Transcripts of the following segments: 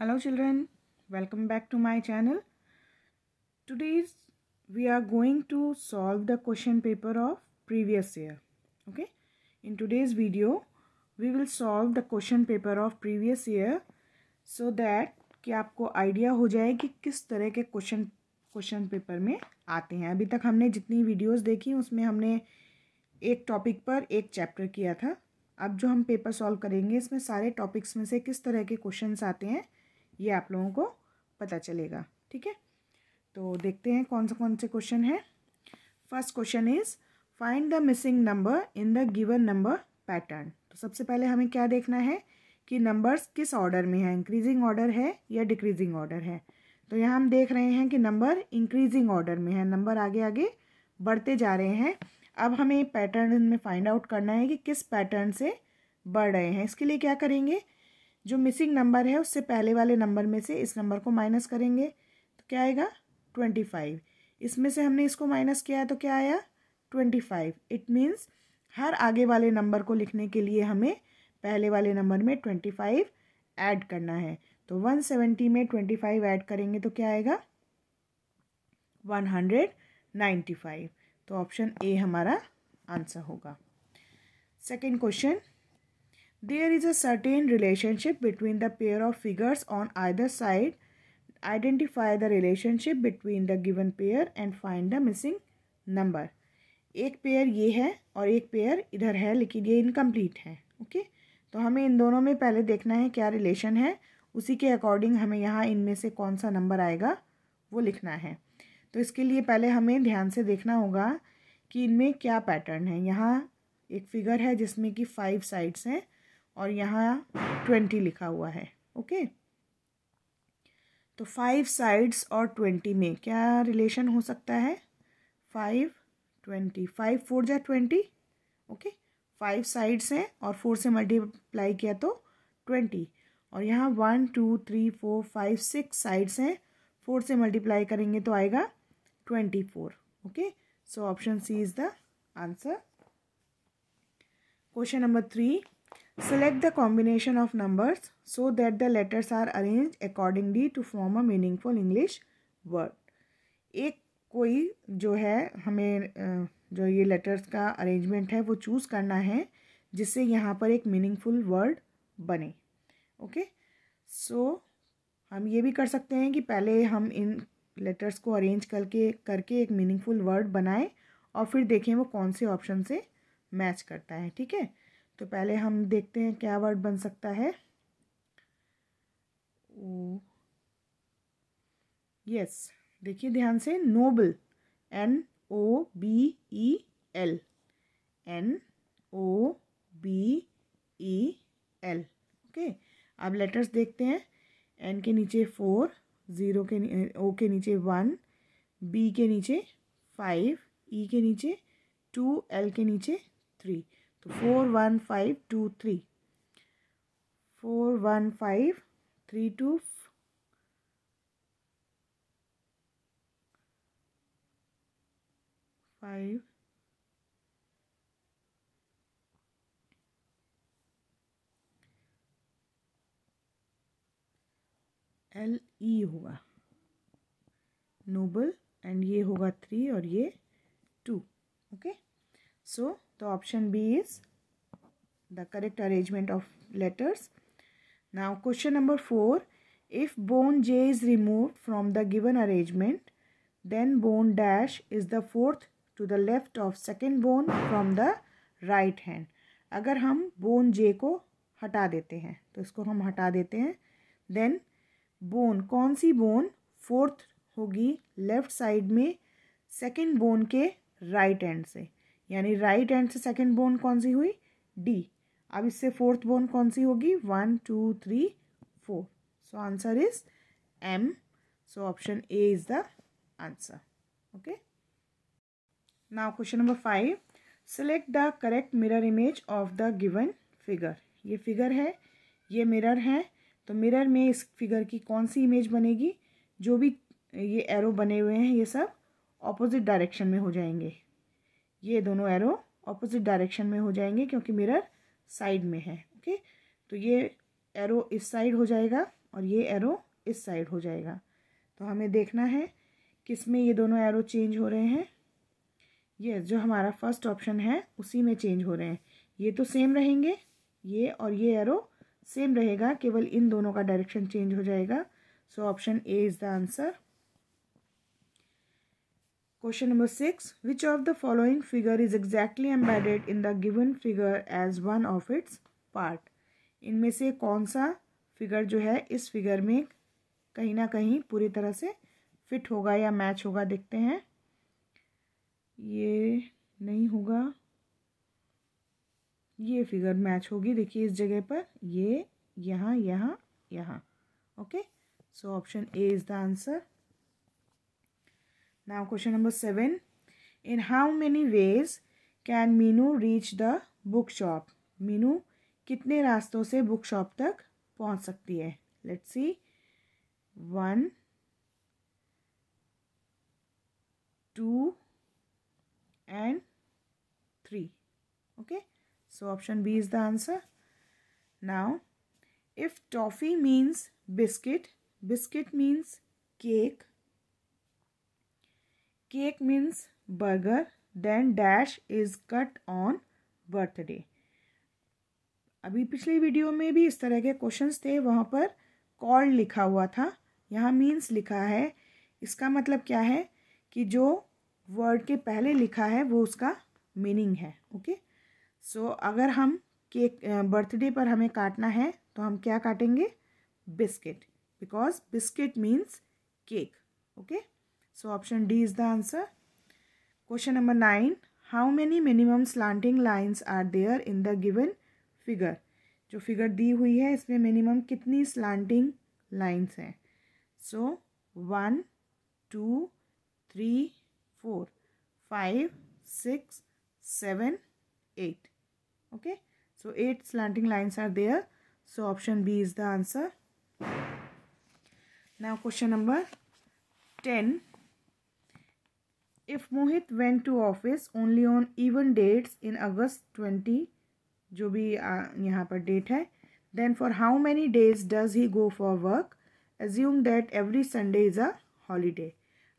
hello children welcome back to my channel today's we are going to solve the question paper of previous year okay in today's video we will solve the question paper of previous year so that कि आपको idea हो जाए कि किस तरह के question question paper में आते हैं अभी तक हमने जितनी वीडियोस देखी उसमें हमने एक टॉपिक पर एक चैप्टर किया था अब जो हम पेपर सॉल्व करेंगे इसमें सारे टॉपिक्स में से किस तरह के क्वेश्चंस आते हैं ये आप लोगों को पता चलेगा ठीक है तो देखते हैं कौन से कौन से क्वेश्चन है first question is find the missing number in the given number pattern तो सबसे पहले हमें क्या देखना है कि नंबर्स किस ऑर्डर में है इंक्रीजिंग ऑर्डर है या डिक्रीजिंग ऑर्डर है तो यहाँ हम देख रहे हैं कि नंबर इंक्रीजिंग ऑर्डर में है नंबर आगे आगे बढ़ते जा रहे हैं अब हमें पैटर्न में फाइंड आउट करना है कि किस पैटर्न से बढ़ रहे हैं इसके लिए क्या करेंगे जो मिसिंग नंबर है उससे पहले वाले नंबर में से इस नंबर को माइनस करेंगे तो क्या आएगा ट्वेंटी फाइव इसमें से हमने इसको माइनस किया है तो क्या आया ट्वेंटी फाइव इट मीन्स हर आगे वाले नंबर को लिखने के लिए हमें पहले वाले नंबर में ट्वेंटी फाइव ऐड करना है तो वन सेवेंटी में ट्वेंटी फाइव ऐड करेंगे तो क्या आएगा वन हंड्रेड नाइन्टी फाइव तो ऑप्शन ए हमारा आंसर होगा second question There is a certain relationship between the pair of figures on either side. Identify the relationship between the given pair and find the missing number. एक pair ये है और एक pair इधर है लेकिन ये इनकम्प्लीट है ओके तो हमें इन दोनों में पहले देखना है क्या रिलेशन है उसी के अकॉर्डिंग हमें यहाँ इनमें से कौन सा नंबर आएगा वो लिखना है तो इसके लिए पहले हमें ध्यान से देखना होगा कि इनमें क्या पैटर्न है यहाँ एक फिगर है जिसमें कि फाइव साइड्स हैं और यहाँ ट्वेंटी लिखा हुआ है ओके तो फाइव साइड्स और ट्वेंटी में क्या रिलेशन हो सकता है फाइव ट्वेंटी फाइव फोर जा ट्वेंटी ओके फाइव साइड्स हैं और फोर से मल्टीप्लाई किया तो ट्वेंटी और यहाँ one two three four five six sides हैं फोर से मल्टीप्लाई करेंगे तो आएगा twenty four okay so option C is the answer question number three select the combination of numbers so that the letters are arrange accordingly to form a meaningful English word एक कोई जो है हमें जो ये लेटर्स का arrangement है वो चूज़ करना है जिससे यहाँ पर एक मीनिंगफुल वर्ड बने ओके सो हम ये भी कर सकते हैं कि पहले हम इन लेटर्स को अरेंज करके करके एक मीनिंगफुल वर्ड बनाएं और फिर देखें वो कौन से ऑप्शन से मैच करता है ठीक है तो पहले हम देखते हैं क्या वर्ड बन सकता है ओ यस देखिए ध्यान से noble N O B E L N O B E L okay अब लेटर्स देखते हैं एन के नीचे फोर ज़ीरो के ओ के नीचे वन बी के नीचे फाइव ई e के नीचे टू एल के नीचे थ्री तो four one five two three four one five three two five L E होगा नोबल एंड ये होगा थ्री और ये two okay okay? So the option B is the correct arrangement of letters. Now question number 4. If bone J is removed from the given arrangement, then bone dash is the fourth to the left of second bone from the right hand. agar hum bone J ko hata dete hain to isko hum hata dete hain then bone kaun si bone fourth hogi left side mein second bone ke right hand se यानी right end से second bone कौन सी हुई D अब इससे fourth bone कौन सी होगी one two three four so answer is M so option A is the answer okay now question number five select the correct mirror image of the given figure ये figure है ये mirror है तो mirror में इस figure की कौन सी image बनेगी जो भी ये एरो बने हुए हैं ये सब ऑपोजिट डायरेक्शन में हो जाएंगे ये दोनों एरो ऑपोजिट डायरेक्शन में हो जाएंगे क्योंकि मिरर साइड में है ओके तो ये एरो इस साइड हो जाएगा और ये एरो इस साइड हो जाएगा तो हमें देखना है किस में ये दोनों एरो चेंज हो रहे हैं ये जो हमारा फर्स्ट ऑप्शन है उसी में चेंज हो रहे हैं ये तो सेम रहेंगे ये और ये एरो सेम रहेगा केवल इन दोनों का डायरेक्शन चेंज हो जाएगा so option A is the answer Question number 6. Which of the following figure is exactly embedded in the given figure as one of its part? इनमें से कौन सा फिगर जो है इस फिगर में कहीं ना कहीं पूरी तरह से फिट होगा या मैच होगा देखते हैं ये नहीं होगा ये फिगर मैच होगी देखिए इस जगह पर ये यहाँ यहाँ यहाँ okay so option A is the answer Now question number 7. In how many ways can Minu reach the book shop? Minu कितने रास्तों से बुक शॉप तक पहुंच सकती है let's see one two and three okay so option b is the answer now if toffee means biscuit biscuit means cake cake means burger then dash is cut on birthday अभी पिछली video में भी इस तरह के questions थे वहाँ पर कॉल लिखा हुआ था यहाँ मीन्स लिखा है इसका मतलब क्या है कि जो वर्ड के पहले लिखा है वो उसका मीनिंग है ओके सो so, अगर हम केक बर्थडे पर हमें काटना है तो हम क्या काटेंगे biscuit because biscuit means cake okay So option D is the answer. Question number 9. How many minimum slanting lines are there in the given figure? जो फिगर दी हुई है इसमें मिनिमम कितनी स्लांटिंग लाइंस हैं so one two three four five six seven eight okay so eight slanting lines are there so option b is the answer now question number 10 if Mohit went to office only on even dates in August twenty जो भी यहाँ पर date है then for how many days does he go for work assume that every Sunday is a holiday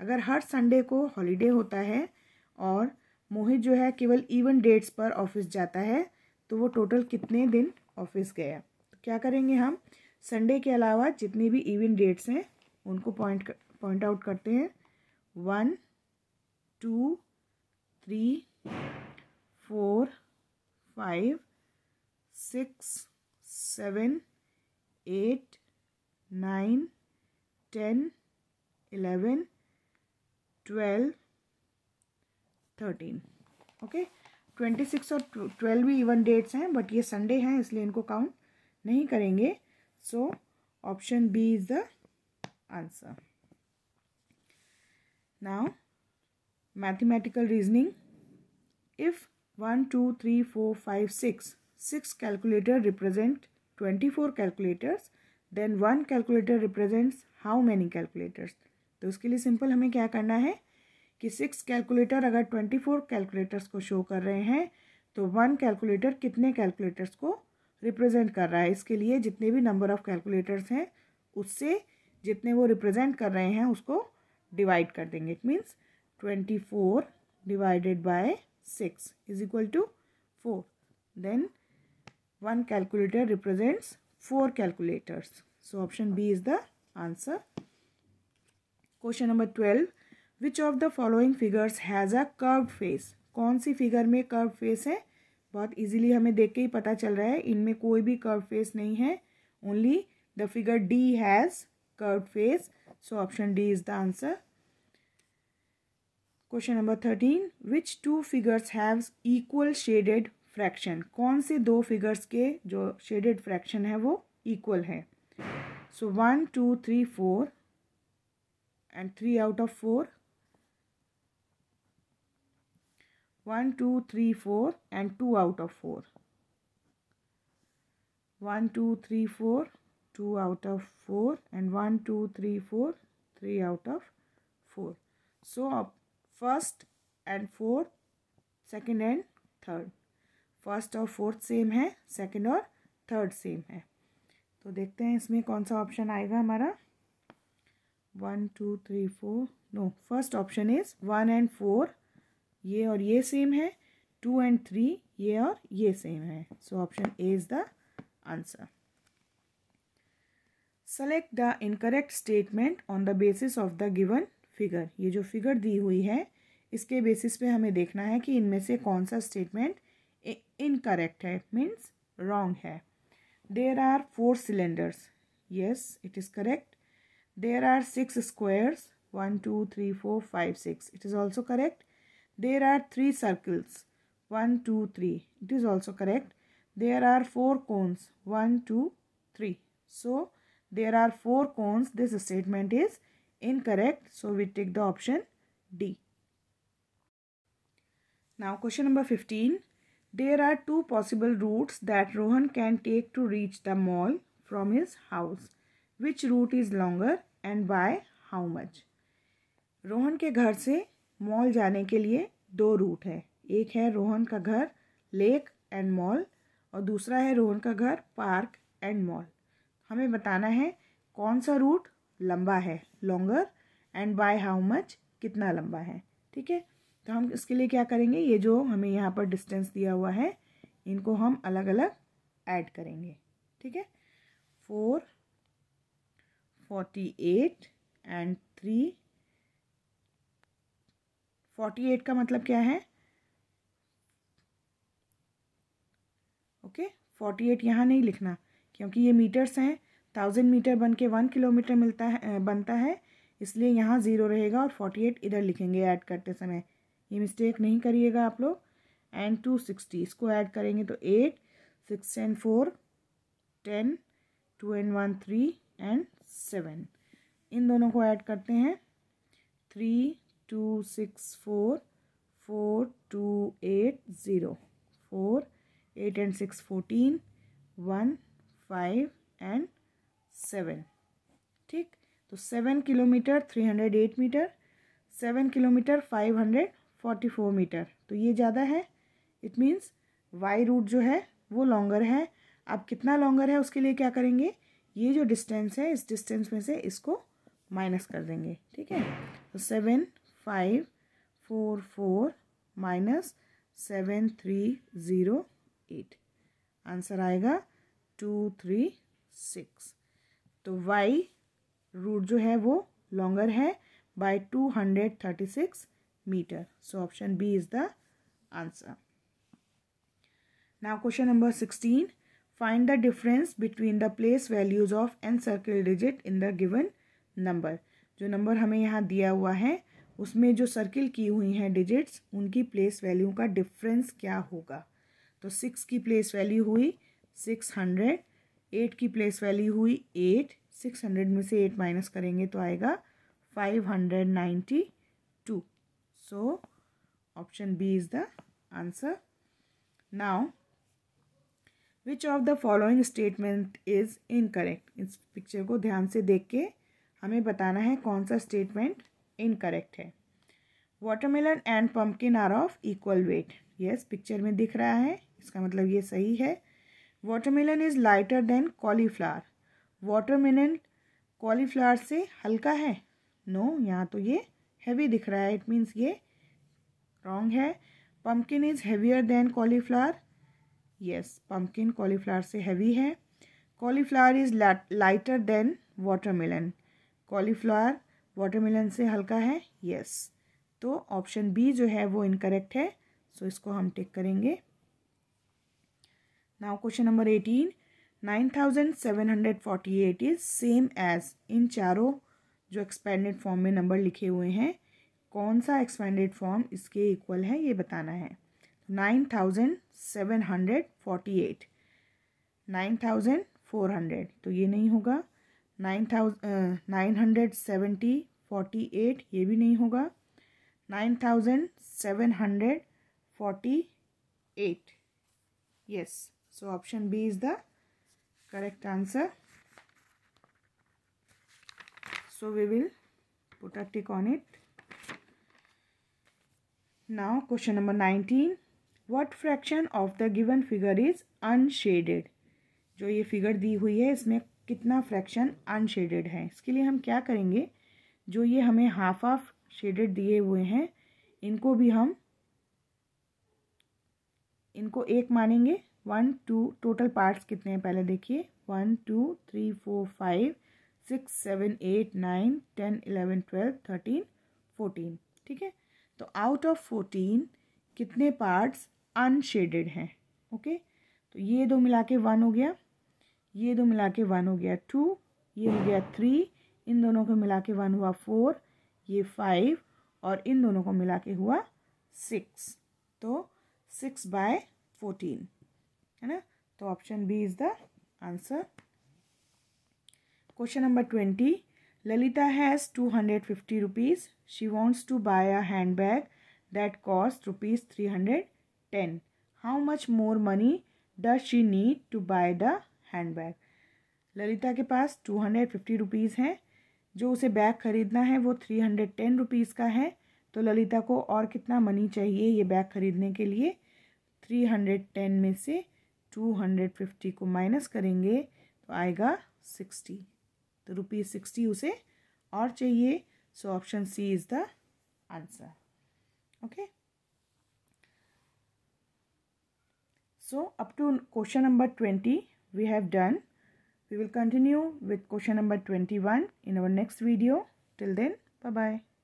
अगर हर Sunday को holiday होता है और मोहित जो है केवल इवन डेट्स पर ऑफिस जाता है तो वो टोटल कितने दिन ऑफिस गया तो क्या करेंगे हम संडे के अलावा जितनी भी इवन डेट्स हैं उनको पॉइंट पॉइंट आउट करते हैं one two three four five six seven eight nine ten eleven twelve thirteen okay twenty six और ट्वेल्व भी इवन डेट्स हैं बट ये संडे हैं इसलिए इनको काउंट नहीं करेंगे so option B is the answer now mathematical reasoning if 1 2 3 4 5 6 calculator calculator represent 24 calculators then one calculator represents how many calculators तो उसके लिए सिंपल हमें क्या करना है कि सिक्स कैलकुलेटर अगर ट्वेंटी फोर कैलकुलेटर्स को शो कर रहे हैं तो वन कैलकुलेटर कितने कैलकुलेटर्स को रिप्रेजेंट कर रहा है इसके लिए जितने भी नंबर ऑफ कैलकुलेटर्स हैं उससे जितने वो रिप्रेजेंट कर रहे हैं उसको डिवाइड कर देंगे it means twenty four divided by six is equal to four then one calculator represents four calculators so option B is the answer question number twelve which of the following figures has a curve face कौन सी figure में curve face है बहुत easily हमें देख के ही पता चल रहा है इनमें कोई भी कर्व फेस नहीं है only the figure D has curve face so option D is the answer question number thirteen which two figures have equal shaded fraction कौन से दो फिगर्स के जो शेडेड फ्रैक्शन है वो इक्वल है so one two three four and three out of four one two three four and two out of four one two three four two out of four and one two three four three out of four so first and fourth second and third first और fourth same है second और third same है तो देखते हैं इसमें कौन सा ऑप्शन आएगा हमारा one two three four no first option is one and four ये और ये सेम है टू एंड थ्री ये और ये सेम है so option A is the answer select the incorrect statement on the basis of the given figure ये जो फिगर दी हुई है इसके बेसिस पे हमें देखना है कि इनमें से कौन सा स्टेटमेंट इनकरेक्ट है मीन्स रॉन्ग है there are four cylinders yes it is correct there are six squares one two three four five six it is also correct there are three circles one two three it is also correct there are four cones one two three so there are four cones this statement is incorrect so we take the option D. Now question number 15. There are two possible routes that Rohan can take to reach the mall from his house. Which route is longer and by how much? rohan ke ghar se mall jane ke liye do route hai ek hai rohan ka ghar lake and mall aur dusra hai rohan ka ghar park and mall hame batana hai kaun sa route लंबा है longer and by how much कितना लंबा है ठीक है तो हम इसके लिए क्या करेंगे ये जो हमें यहाँ पर डिस्टेंस दिया हुआ है इनको हम अलग अलग ऐड करेंगे ठीक है four forty eight and three forty eight का मतलब क्या है ओके फोर्टी एट यहाँ नहीं लिखना क्योंकि ये मीटर्स हैं थाउजेंड मीटर बन के वन किलोमीटर मिलता है बनता है इसलिए यहाँ ज़ीरो रहेगा और फोर्टी एट इधर लिखेंगे ऐड करते समय ये मिस्टेक नहीं करिएगा आप लोग एंड टू सिक्सटी इसको ऐड करेंगे तो eight six and four ten two and one three and seven इन दोनों को ऐड करते हैं three two six four four two eight zero four eight and six fourteen one five and seven ठीक तो seven kilometre three hundred eight metre seven kilometre five hundred forty four metre तो ये ज़्यादा है it means Y route जो है वो longer है आप कितना लॉन्गर है उसके लिए क्या करेंगे ये जो डिस्टेंस है इस डिस्टेंस में से इसको माइनस कर देंगे ठीक है तो seven five four four minus seven three zero eight answer आएगा टू थ्री सिक्स तो वाई रूट जो है वो लॉन्गर है by two hundred thirty six metre so option B is the answer now question number sixteen find the difference between the place values of an circle digit in the given number जो number हमें यहाँ दिया हुआ है उसमें जो circle की हुई हैं डिजिट्स उनकी प्लेस वैल्यू का डिफरेंस क्या होगा तो सिक्स की प्लेस वैल्यू हुई सिक्स हंड्रेड एट की प्लेस वैल्यू हुई एट सिक्स हंड्रेड में से एट माइनस करेंगे तो आएगा five hundred ninety two so option B is the answer now which of the following statement is incorrect इस पिक्चर को ध्यान से देख के हमें बताना है कौन सा स्टेटमेंट इनकरेक्ट है watermelon and pumpkin are of equal weight yes picture में दिख रहा है इसका मतलब ये सही है watermelon is lighter than cauliflower watermelon cauliflower से हल्का है नो no, यहाँ तो ये हैवी दिख रहा है इट मीन्स ये रॉन्ग है pumpkin is heavier than cauliflower yes pumpkin cauliflower से हैवी है cauliflower is lighter than watermelon cauliflower watermelon से हल्का है यस yes. तो ऑप्शन बी जो है वो इनकरेक्ट है सो so इसको हम टिक करेंगे question number eighteen nine thousand seven hundred forty eight is same as इन चारों जो एक्सपेंडेड फॉर्म में नंबर लिखे हुए हैं कौन सा एक्सपेंडेड फॉर्म इसके इक्वल है ये बताना है nine thousand seven hundred forty eight nine thousand four hundred तो ये नहीं होगा nine thousand nine hundred seventy forty eight ये भी नहीं होगा nine thousand seven hundred forty eight yes So option B is the correct answer. So we will put a tick on it. Now question number 19. What fraction of the given figure is unshaded? jo ye figure di hui hai isme कितना fraction unshaded है इसके लिए हम क्या करेंगे जो ये हमें हाफ हाफ शेडेड दिए हुए हैं इनको भी हम इनको एक मानेंगे वन टू टोटल पार्ट्स कितने हैं पहले देखिए one two three four five six seven eight nine ten eleven twelve thirteen fourteen ठीक है तो आउट ऑफ फोर्टीन कितने पार्ट्स अनशेडेड हैं ओके तो ये दो मिला के वन हो गया ये दो मिला के वन हो गया टू ये हो गया थ्री इन दोनों को मिला के वन हुआ फोर ये फाइव और इन दोनों को मिला के हुआ सिक्स तो सिक्स बाय फोर्टीन है ना तो option B is the answer question number twenty Lalita has two hundred fifty rupees she wants to buy a hand bag that cost rupees three hundred ten how much more money does she need to buy the hand bag Lalita के पास two hundred fifty rupees हैं जो उसे bag खरीदना है वो three hundred ten rupees का है तो ललिता को और कितना मनी चाहिए ये बैग खरीदने के लिए थ्री हंड्रेड टेन में से टू हंड्रेड फिफ्टी को माइनस करेंगे तो आएगा सिक्सटी तो रुपीज़ सिक्सटी उसे और चाहिए so option C is the answer okay so up to question number twenty we have done we will continue with question number twenty one in our next video till then bye bye